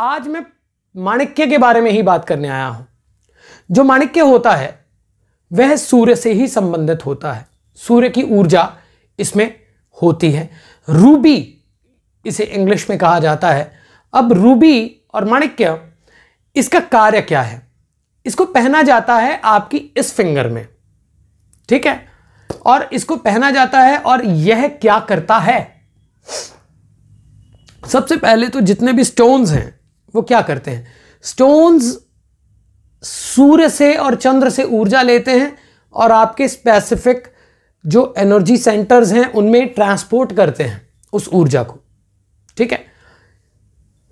आज मैं माणिक्य के बारे में ही बात करने आया हूं जो माणिक्य होता है वह सूर्य से ही संबंधित होता है सूर्य की ऊर्जा इसमें होती है रूबी इसे इंग्लिश में कहा जाता है अब रूबी और माणिक्य इसका कार्य क्या है इसको पहना जाता है आपकी इस फिंगर में ठीक है और इसको पहना जाता है और यह क्या करता है सबसे पहले तो जितने भी स्टोन्स हैं वो क्या करते हैं स्टोन्स सूर्य से और चंद्र से ऊर्जा लेते हैं और आपके स्पेसिफिक जो एनर्जी सेंटर्स हैं उनमें ट्रांसपोर्ट करते हैं उस ऊर्जा को ठीक है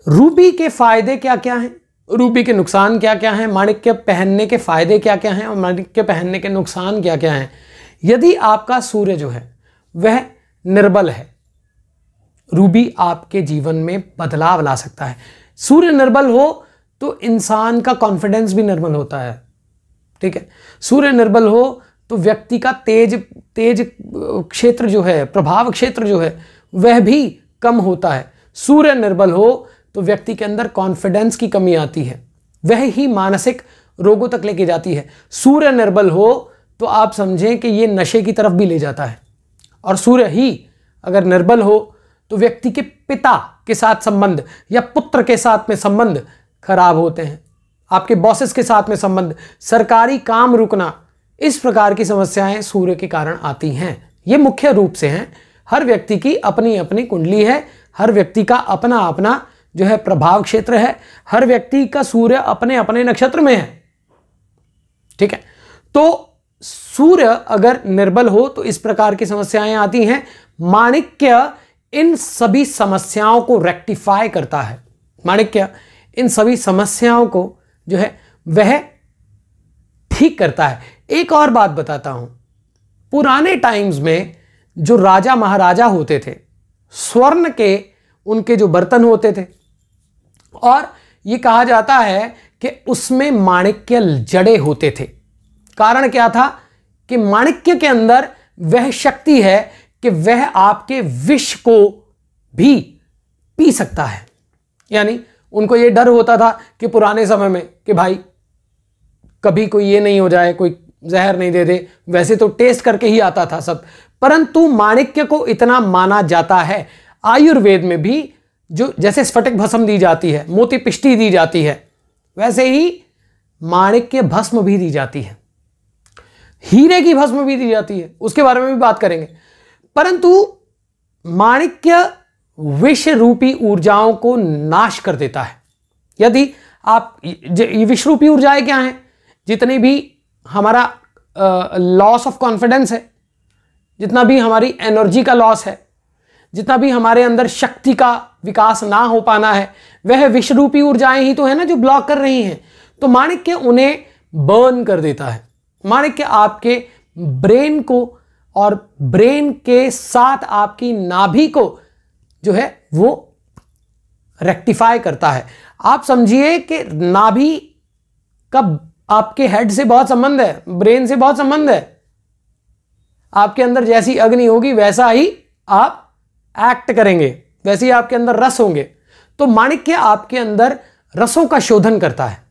रूबी के फायदे क्या क्या हैं रूबी के नुकसान क्या क्या हैं माणिक के पहनने के फायदे क्या क्या हैं और माणिक के पहनने के नुकसान क्या क्या हैं यदि आपका सूर्य जो है वह निर्बल है रूबी आपके जीवन में बदलाव ला सकता है सूर्य निर्बल हो तो इंसान का कॉन्फिडेंस भी निर्बल होता है ठीक है सूर्य निर्बल हो तो व्यक्ति का तेज तेज क्षेत्र जो है प्रभाव क्षेत्र जो है वह भी कम होता है सूर्य निर्बल हो तो व्यक्ति के अंदर कॉन्फिडेंस की कमी आती है वह ही मानसिक रोगों तक लेके जाती है सूर्य निर्बल हो तो आप समझें कि ये नशे की तरफ भी ले जाता है और सूर्य ही अगर निर्बल हो तो व्यक्ति के पिता के साथ संबंध या पुत्र के साथ में संबंध खराब होते हैं आपके बॉसेस के साथ में संबंध सरकारी काम रुकना इस प्रकार की समस्याएं सूर्य के कारण आती हैं ये मुख्य रूप से हैं हर व्यक्ति की अपनी अपनी कुंडली है हर व्यक्ति का अपना अपना जो है प्रभाव क्षेत्र है हर व्यक्ति का सूर्य अपने अपने नक्षत्र में है ठीक है तो सूर्य अगर निर्बल हो तो इस प्रकार की समस्याएं आती हैं माणिक्य इन सभी समस्याओं को रेक्टिफाई करता है माणिक्य इन सभी समस्याओं को जो है वह ठीक करता है एक और बात बताता हूं पुराने टाइम्स में जो राजा महाराजा होते थे स्वर्ण के उनके जो बर्तन होते थे और ये कहा जाता है कि उसमें माणिक्य जड़े होते थे कारण क्या था कि माणिक्य के अंदर वह शक्ति है कि वह आपके विष को भी पी सकता है यानी उनको यह डर होता था कि पुराने समय में कि भाई कभी कोई ये नहीं हो जाए कोई जहर नहीं दे दे वैसे तो टेस्ट करके ही आता था सब परंतु माणिक्य को इतना माना जाता है आयुर्वेद में भी जो जैसे स्फटिक भस्म दी जाती है मोती पिष्टी दी जाती है वैसे ही माणिक्य भस्म भी दी जाती है हीरे की भस्म भी दी जाती है उसके बारे में भी बात करेंगे परंतु माणिक्य विष रूपी ऊर्जाओं को नाश कर देता है यदि आप विष रूपी ऊर्जाएं क्या हैं जितनी भी हमारा लॉस ऑफ कॉन्फिडेंस है जितना भी हमारी एनर्जी का लॉस है जितना भी हमारे अंदर शक्ति का विकास ना हो पाना है वह विश्व रूपी ऊर्जाएं ही तो है ना जो ब्लॉक कर रही हैं तो माणिक्य उन्हें बर्न कर देता है माणिक्य आपके ब्रेन को और ब्रेन के साथ आपकी नाभि को जो है वो रेक्टिफाई करता है आप समझिए कि नाभि का आपके हेड से बहुत संबंध है ब्रेन से बहुत संबंध है आपके अंदर जैसी अग्नि होगी वैसा ही आप एक्ट करेंगे वैसे ही आपके अंदर रस होंगे तो माणिक्य आपके अंदर रसों का शोधन करता है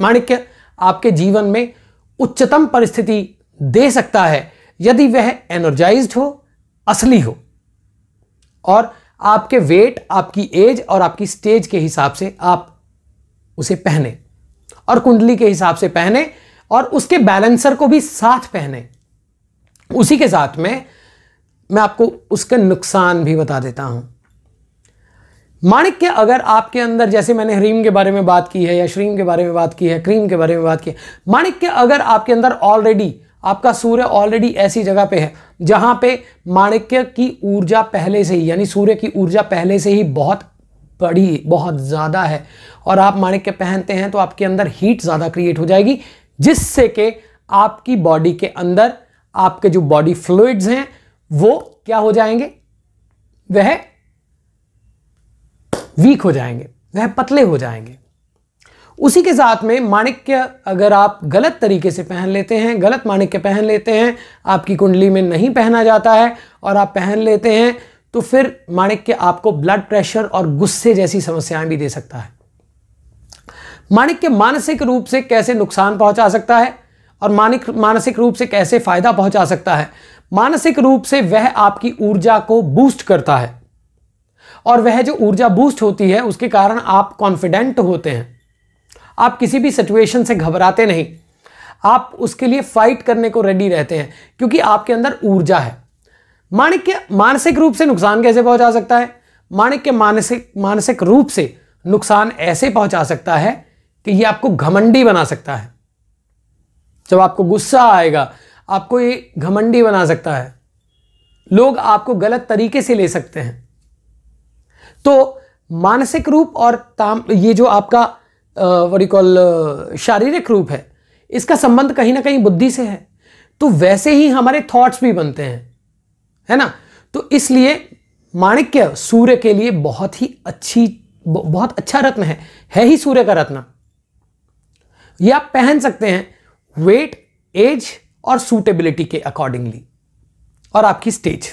माणिक्य आपके जीवन में उच्चतम परिस्थिति दे सकता है यदि वह एनर्जाइज हो असली हो और आपके वेट आपकी एज और आपकी स्टेज के हिसाब से आप उसे पहने और कुंडली के हिसाब से पहने और उसके बैलेंसर को भी साथ पहने उसी के साथ में मैं आपको उसके नुकसान भी बता देता हूं माणिक के अगर आपके अंदर जैसे मैंने हरीम के बारे में बात की है या श्रीम के बारे में बात की है क्रीम के बारे में बात की है माणिक के अगर आपके अंदर ऑलरेडी आपका सूर्य ऑलरेडी ऐसी जगह पे है जहां पे माणिक्य की ऊर्जा पहले से ही यानी सूर्य की ऊर्जा पहले से ही बहुत बड़ी बहुत ज़्यादा है और आप माणिक्य पहनते हैं तो आपके अंदर हीट ज़्यादा क्रिएट हो जाएगी जिससे कि आपकी बॉडी के अंदर आपके जो बॉडी फ्लूड्स हैं वो क्या हो जाएंगे वह वीक हो जाएंगे वह पतले हो जाएंगे उसी के साथ में माणिक्य अगर आप गलत तरीके से पहन लेते हैं गलत माणिक्य पहन लेते हैं आपकी कुंडली में नहीं पहना जाता है और आप पहन लेते हैं तो फिर माणिक्य आपको ब्लड प्रेशर और गुस्से जैसी समस्याएं भी दे सकता है माणिक्य मानसिक रूप से कैसे नुकसान पहुंचा सकता है और मानिक मानसिक रूप से कैसे फायदा पहुंचा सकता है मानसिक रूप से वह आपकी ऊर्जा को बूस्ट करता है और वह जो ऊर्जा बूस्ट होती है उसके कारण आप कॉन्फिडेंट होते हैं आप किसी भी सिचुएशन से घबराते नहीं आप उसके लिए फाइट करने को रेडी रहते हैं क्योंकि आपके अंदर ऊर्जा है माणिक्य मानसिक रूप से नुकसान कैसे पहुंचा सकता है माणिक्य मानसिक मानसिक रूप से नुकसान ऐसे पहुंचा सकता है कि ये आपको घमंडी बना सकता है जब आपको गुस्सा आएगा आपको ये घमंडी बना सकता है लोग आपको गलत तरीके से ले सकते हैं तो मानसिक रूप और ताम ये जो आपका वरी कॉल शारीरिक रूप है इसका संबंध कहीं ना कहीं बुद्धि से है तो वैसे ही हमारे थॉट्स भी बनते हैं है ना तो इसलिए माणिक्य सूर्य के लिए बहुत ही अच्छी बहुत अच्छा रत्न है है ही सूर्य का रत्न ये आप पहन सकते हैं वेट एज और सूटेबिलिटी के अकॉर्डिंगली और आपकी स्टेज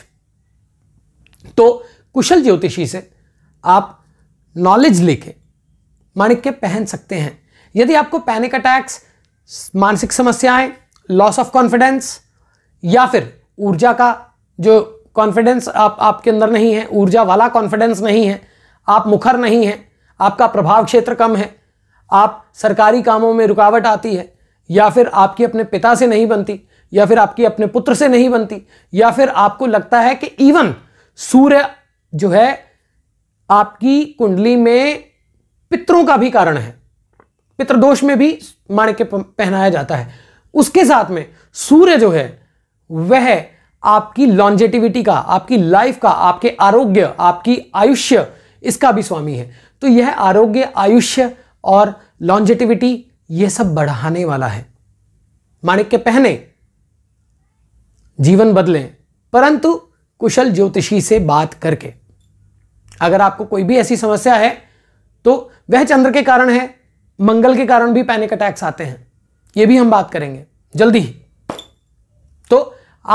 तो कुशल ज्योतिषी से आप नॉलेज लेके माणिक्य पहन सकते हैं यदि आपको पैनिक अटैक्स मानसिक समस्याएं लॉस ऑफ कॉन्फिडेंस या फिर ऊर्जा का जो कॉन्फिडेंस आप आपके अंदर नहीं है ऊर्जा वाला कॉन्फिडेंस नहीं है आप मुखर नहीं हैं आपका प्रभाव क्षेत्र कम है आप सरकारी कामों में रुकावट आती है या फिर आपकी अपने पिता से नहीं बनती या फिर आपकी अपने पुत्र से नहीं बनती या फिर आपको लगता है कि इवन सूर्य जो है आपकी कुंडली में पितरों का भी कारण है पितृदोष में भी माणिक्य पहनाया जाता है उसके साथ में सूर्य जो है वह आपकी लॉन्जेटिविटी का आपकी लाइफ का आपके आरोग्य आपकी आयुष्य इसका भी स्वामी है तो यह आरोग्य आयुष्य और लॉन्जेटिविटी यह सब बढ़ाने वाला है माणिक्य पहने जीवन बदलें परंतु कुशल ज्योतिषी से बात करके अगर आपको कोई भी ऐसी समस्या है तो वह चंद्र के कारण है मंगल के कारण भी पैनिक अटैक्स आते हैं यह भी हम बात करेंगे जल्दी तो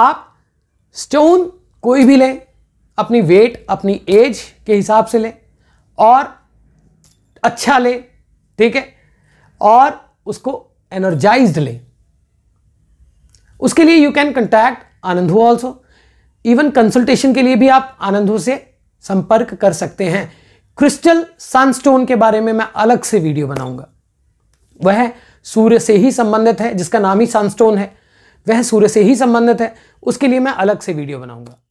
आप स्टोन कोई भी लें अपनी वेट अपनी एज के हिसाब से लें और अच्छा लें ठीक है और उसको एनर्जाइज्ड लें उसके लिए यू कैन कंटैक्ट आनंद हो ऑल्सो इवन कंसल्टेशन के लिए भी आप आनंदो से संपर्क कर सकते हैं क्रिस्टल सनस्टोन के बारे में मैं अलग से वीडियो बनाऊंगा वह सूर्य से ही संबंधित है जिसका नाम ही सनस्टोन है वह सूर्य से ही संबंधित है उसके लिए मैं अलग से वीडियो बनाऊंगा